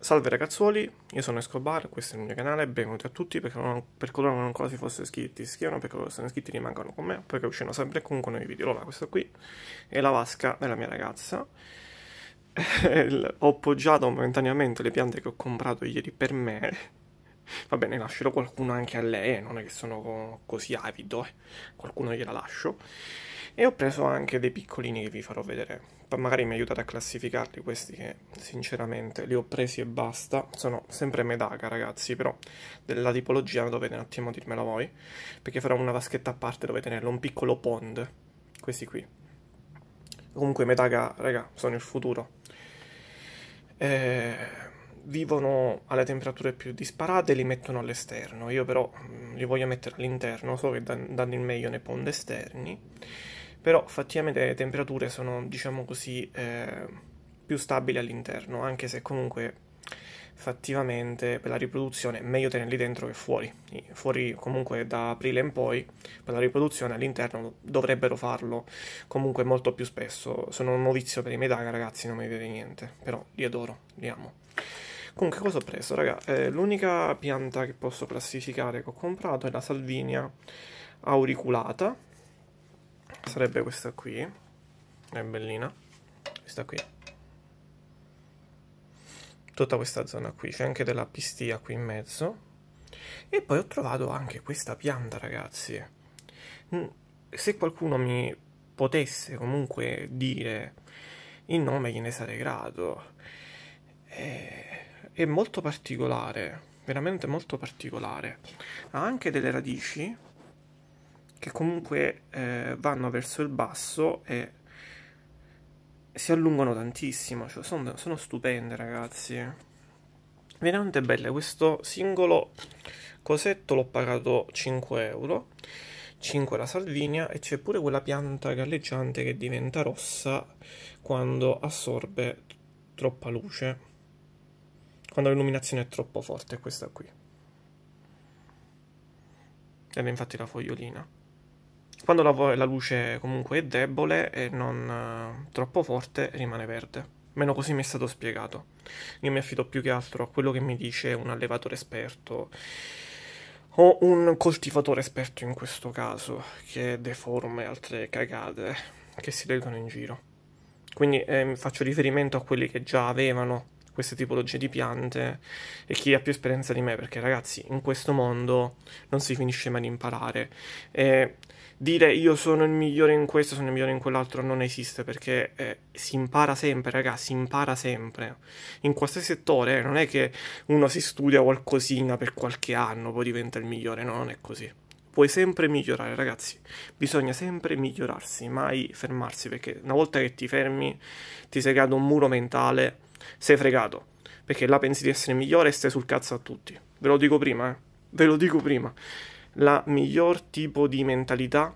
Salve ragazzuoli, io sono Escobar, questo è il mio canale, benvenuti a tutti, per, non, per coloro che non ancora si fossero iscritti iscrivono, per coloro che sono iscritti rimangono con me, perché usciranno sempre comunque nuovi video. Allora, questa qui è la vasca della mia ragazza, ho appoggiato momentaneamente le piante che ho comprato ieri per me, va bene, lascerò qualcuno anche a lei, eh, non è che sono così avido, eh. qualcuno gliela lascio. E ho preso anche dei piccolini che vi farò vedere. Magari mi aiutate a classificarli questi che sinceramente li ho presi e basta. Sono sempre Medaga ragazzi, però della tipologia dovete un attimo dirmela voi. Perché farò una vaschetta a parte dove tenerlo, un piccolo pond. Questi qui. Comunque Medaga, raga, sono il futuro. Eh vivono alle temperature più disparate e li mettono all'esterno. Io però mm, li voglio mettere all'interno, so che danno il meglio nei pond esterni però effettivamente le temperature sono, diciamo così, eh, più stabili all'interno, anche se comunque effettivamente per la riproduzione è meglio tenerli dentro che fuori. Fuori comunque da aprile in poi, per la riproduzione all'interno dovrebbero farlo comunque molto più spesso. Sono un novizio per i medaglia, ragazzi, non mi vede niente, però li adoro, li amo. Comunque cosa ho preso, raga? Eh, l'unica pianta che posso classificare che ho comprato è la Salvinia auriculata, sarebbe questa qui è bellina questa qui tutta questa zona qui c'è anche della pistia qui in mezzo e poi ho trovato anche questa pianta ragazzi mm, se qualcuno mi potesse comunque dire il nome gliene sarei grato è, è molto particolare veramente molto particolare ha anche delle radici che comunque eh, vanno verso il basso e si allungano tantissimo, cioè sono, sono stupende ragazzi. Veramente belle, questo singolo cosetto l'ho pagato 5 euro, 5 la salvinia e c'è pure quella pianta galleggiante che diventa rossa quando assorbe troppa luce, quando l'illuminazione è troppo forte, questa qui. Ed è infatti la fogliolina. Quando la, la luce comunque è debole e non eh, troppo forte rimane verde. Meno così mi è stato spiegato. Io mi affido più che altro a quello che mi dice un allevatore esperto o un coltivatore esperto in questo caso, che deforma e altre cagate che si leggono in giro. Quindi eh, faccio riferimento a quelli che già avevano queste tipologie di piante e chi ha più esperienza di me, perché ragazzi, in questo mondo non si finisce mai di imparare. E dire io sono il migliore in questo, sono il migliore in quell'altro non esiste, perché eh, si impara sempre, ragazzi, si impara sempre. In qualsiasi settore, eh, non è che uno si studia qualcosina per qualche anno, poi diventa il migliore, no, non è così puoi sempre migliorare, ragazzi. Bisogna sempre migliorarsi, mai fermarsi, perché una volta che ti fermi, ti sei creato un muro mentale sei fregato, perché là pensi di essere migliore e stai sul cazzo a tutti. Ve lo dico prima, eh. Ve lo dico prima. La miglior tipo di mentalità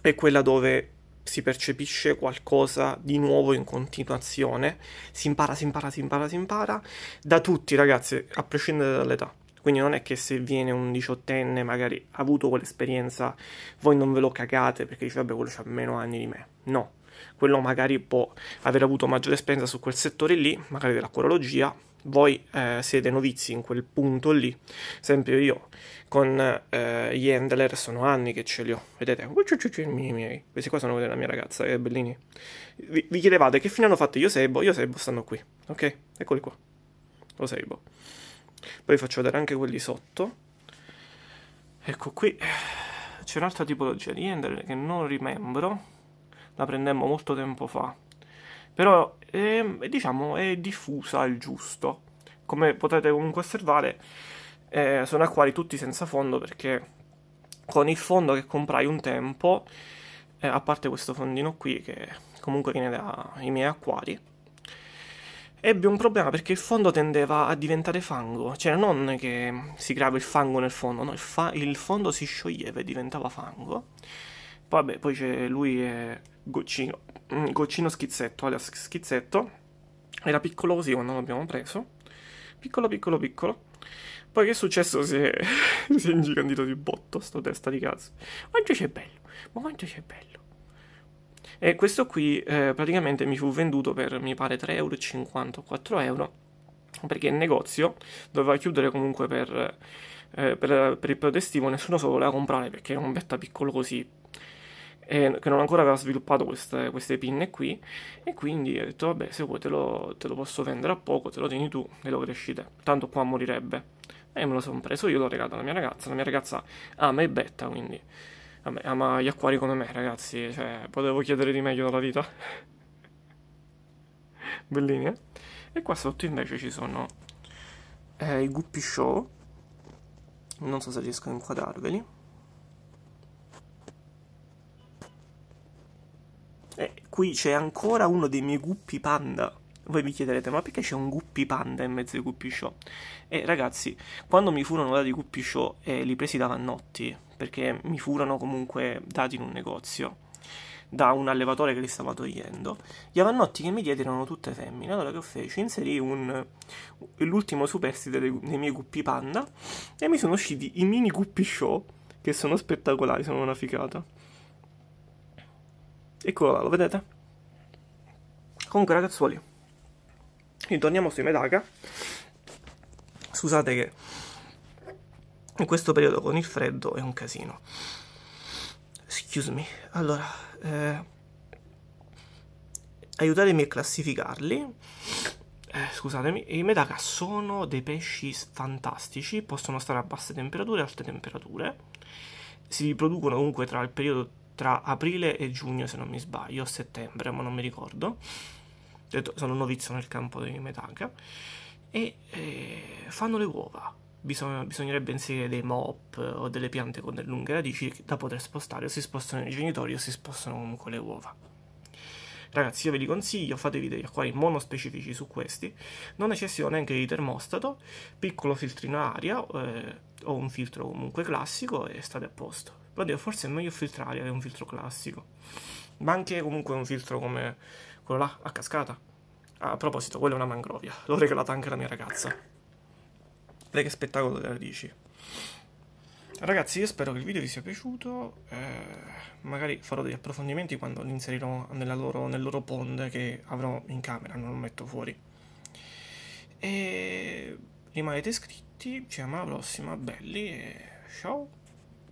è quella dove si percepisce qualcosa di nuovo in continuazione, si impara, si impara, si impara, si impara, da tutti ragazzi, a prescindere dall'età. Quindi non è che se viene un diciottenne, magari ha avuto quell'esperienza, voi non ve lo cagate perché dice vabbè quello ha meno anni di me. No, quello magari può aver avuto maggiore esperienza su quel settore lì, magari della corologia, voi eh, siete novizi in quel punto lì. Sempre io con eh, gli handler sono anni che ce li ho. Vedete? Questi qua sono della mia ragazza, che bellini. Vi, vi chiedevate che fine hanno fatto io Sebo? Io Sebo stanno qui, ok? Eccoli qua. Lo Sebo. Poi vi faccio vedere anche quelli sotto. Ecco qui. C'è un'altra tipologia di handler che non rimembro la prendemmo molto tempo fa. Però è, ehm, diciamo, è diffusa al giusto. Come potete comunque osservare, eh, sono acquari tutti senza fondo perché con il fondo che comprai un tempo, eh, a parte questo fondino qui che comunque viene dai miei acquari, ebbe un problema perché il fondo tendeva a diventare fango, cioè non che si creava il fango nel fondo, no, il, fa- il fondo si scioglieva e diventava fango Vabbè, poi c'è lui e Goccino. Mm, Goccino Schizzetto, alias Schizzetto. Era piccolo così quando l'abbiamo preso. Piccolo, piccolo, piccolo. Poi che è successo? Si è, si è ingigantito di botto, sto testa di cazzo. Quanto c'è bello, ma quanto c'è bello. E questo qui eh, praticamente mi fu venduto per, mi pare, 3,50 euro, 4 euro. Perché il negozio doveva chiudere comunque per... Eh, per, per, il protestivo, nessuno se lo voleva comprare perché era un betta piccolo così eh, che non ancora aveva sviluppato queste, queste, pinne qui e quindi ho detto vabbè se vuoi te lo, te lo, posso vendere a poco, te lo tieni tu e lo crescite tanto qua morirebbe. E me lo sono preso io, l'ho regalato alla mia ragazza, la mia ragazza ama e betta quindi... Vabbè, ama gli acquari come me, ragazzi. Cioè, potevo chiedere di meglio dalla vita. Bellini, eh? E qua sotto invece ci sono eh, i Guppy Show. Non so se riesco a inquadrarveli. qui c'è ancora uno dei miei guppi panda. Voi mi chiederete, ma perché c'è un Guppy Panda in mezzo ai Guppy Show? E ragazzi, quando mi furono dati i Guppy Show, eh, li presi da Vannotti, perché mi furono comunque dati in un negozio, da un allevatore che li stava togliendo. Gli avannotti che mi diede erano tutte femmine, allora che ho feci? Inserì l'ultimo superstite nei miei Guppy Panda e mi sono usciti i mini Guppy Show, che sono spettacolari, sono una ficata. Eccolo là, lo vedete? Comunque ragazzuoli, ritorniamo sui Medaga. Scusate che in questo periodo con il freddo è un casino. Excuse me. Allora, eh, aiutatemi a classificarli. Eh, scusatemi, i Medaga sono dei pesci fantastici, possono stare a basse temperature e alte temperature. Si riproducono comunque tra il periodo tra aprile e giugno, se non mi sbaglio, o settembre, ma non mi ricordo. Sono novizio nel campo dei metanca. E eh, fanno le uova. Bisogna, bisognerebbe inserire dei mop o delle piante con delle lunghe radici da poter spostare, o si spostano i genitori o si spostano comunque le uova. Ragazzi, io ve li consiglio, fatevi degli acquari monospecifici su questi, non necessito neanche di termostato, piccolo filtrino aria eh, o un filtro comunque classico e state a posto però dico forse è meglio filtrare è un filtro classico ma anche comunque un filtro come quello là a cascata a proposito quella è una mangrovia l'ho regalata anche alla mia ragazza Vedete che spettacolo delle radici ragazzi io spero che il video vi sia piaciuto eh, magari farò degli approfondimenti quando li inserirò loro, nel loro pond che avrò in camera non lo metto fuori e rimanete iscritti ci vediamo alla prossima belli e ciao